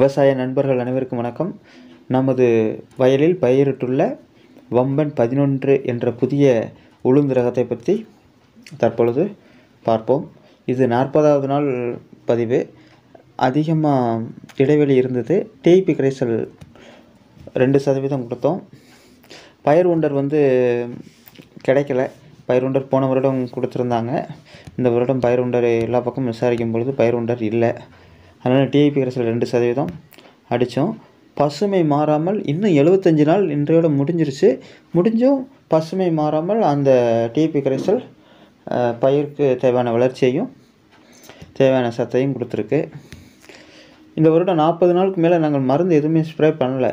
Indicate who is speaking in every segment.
Speaker 1: விவசாய நண்பர்கள் அனைவருக்கும் வணக்கம் நமது வயலில் பயிரிட்டுள்ள வம்பன் பதினொன்று என்ற புதிய உளுந்து ரகத்தை பற்றி தற்பொழுது பார்ப்போம் இது நாற்பதாவது நாள் பதிவு அதிகமாக இடைவெளி இருந்தது டிஐபி கிரைசல் ரெண்டு சதவீதம் கொடுத்தோம் பயிர் உண்டர் வந்து கிடைக்கல பயிர் உண்டர் போன வருடம் கொடுத்துருந்தாங்க இந்த வருடம் பயிர் ஒண்டர் எல்லா பக்கமும் விசாரிக்கும் பொழுது பயிர் உண்டர் இல்லை அதனால் டிஐபி கரைசல் ரெண்டு சதவீதம் அடித்தோம் பசுமை மாறாமல் இன்னும் எழுபத்தஞ்சு நாள் இன்றையோடு முடிஞ்சிருச்சு முடிஞ்சும் பசுமை மாறாமல் அந்த டிபி கரைசல் பயிருக்கு தேவையான வளர்ச்சியையும் தேவையான சத்தையும் கொடுத்துருக்கு இந்த வருடம் நாற்பது நாளுக்கு மேலே நாங்கள் மருந்து எதுவுமே ஸ்ப்ரே பண்ணலை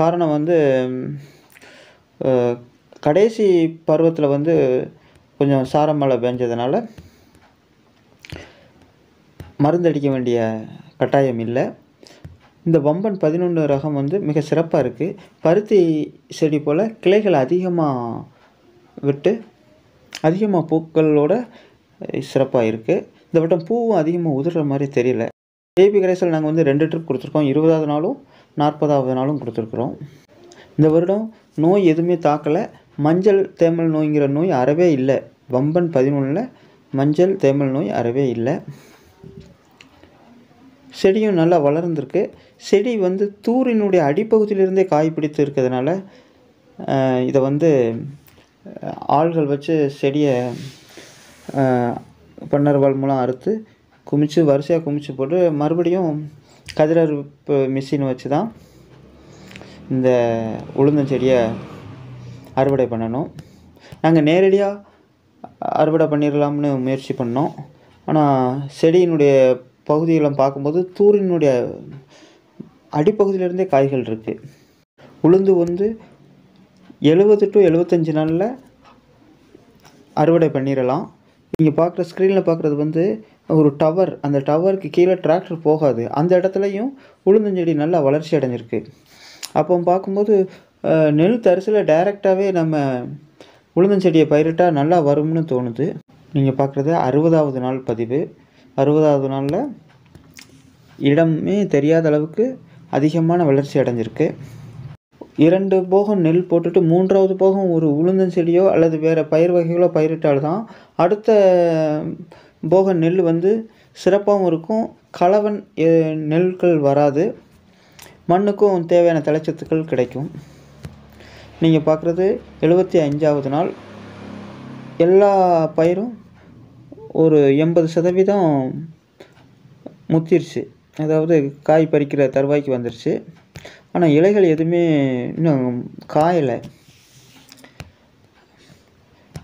Speaker 1: காரணம் வந்து கடைசி பருவத்தில் வந்து கொஞ்சம் சாரமலை பெஞ்சதுனால மருந்தடிக்க வேண்டிய கட்டாயம் இல்லை இந்த வம்பன் பதினொன்று ரகம் வந்து மிக சிறப்பாக இருக்குது பருத்தி செடி போல் கிளைகள் அதிகமாக விட்டு அதிகமாக பூக்களோட சிறப்பாக இருக்குது இந்த வட்டம் பூவும் அதிகமாக உதிர்ற மாதிரி தெரியல ஏபி கிரேசல் நாங்கள் வந்து ரெண்டு ட்ரிப் கொடுத்துருக்கோம் இருபதாவது நாளும் நாற்பதாவது நாளும் கொடுத்துருக்குறோம் இந்த வருடம் நோய் எதுவுமே தாக்கலை மஞ்சள் தேமல் நோய்ங்கிற நோய் அறவே இல்லை வம்பன் பதினொன்றில் மஞ்சள் தேமல் நோய் அறவே இல்லை செடியும் நல்லா வளர்ந்துருக்கு செடி வந்து தூரினுடைய அடிப்பகுதியிலிருந்தே காய் பிடித்து இருக்கிறதுனால இதை வந்து ஆள்கள் வச்சு செடியை பன்னர்வால் மூலம் அறுத்து குமிச்சு வரிசையாக குமிச்சு போட்டு மறுபடியும் கதிரறுப்பு மிஷின் வச்சு தான் இந்த செடியை அறுவடை பண்ணணும் நாங்கள் நேரடியாக அறுவடை பண்ணிடலாம்னு முயற்சி பண்ணோம் ஆனால் செடியினுடைய பகுதிகளும் பார்க்கும்போது தூரினுடைய அடிப்பகுதியிலிருந்தே காய்கள் இருக்குது உளுந்து வந்து எழுபது டு எழுபத்தஞ்சி நாளில் அறுவடை பண்ணிடலாம் நீங்கள் பார்க்குற ஸ்க்ரீனில் பார்க்குறது வந்து ஒரு டவர் அந்த டவருக்கு கீழே டிராக்டர் போகாது அந்த இடத்துலையும் உளுந்தஞ்செடி நல்லா வளர்ச்சி அடைஞ்சிருக்கு அப்போ பார்க்கும்போது நெல் தரிசில் டைரெக்டாகவே நம்ம உளுந்தஞ்செடியை பயிரிட்டால் நல்லா வரும்னு தோணுது நீங்கள் பார்க்குறது அறுபதாவது நாள் பதிவு அறுபதாவது நாளில் இடமே தெரியாத அளவுக்கு அதிகமான வளர்ச்சி அடைஞ்சிருக்கு இரண்டு போகம் நெல் போட்டுட்டு மூன்றாவது போகம் ஒரு உளுந்தன் செடியோ அல்லது வேறு பயிர் வகைகளோ பயிரிட்டால் தான் அடுத்த போக நெல் வந்து சிறப்பாகவும் இருக்கும் கலவன் நெல்கள் வராது மண்ணுக்கும் தேவையான தலைச்சத்துக்கள் கிடைக்கும் நீங்கள் பார்க்குறது எழுபத்தி அஞ்சாவது நாள் எல்லா பயிரும் ஒரு எண்பது சதவீதம் முத்திருச்சு அதாவது காய் பறிக்கிற தருவாய்க்கு வந்துருச்சு ஆனால் இலைகள் எதுவுமே இன்னும் காயலை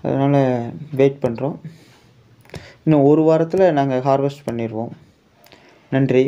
Speaker 1: அதனால் வெயிட் பண்ணுறோம் இன்னும் ஒரு வாரத்தில் நாங்கள் ஹார்வெஸ்ட் பண்ணிடுவோம் நன்றி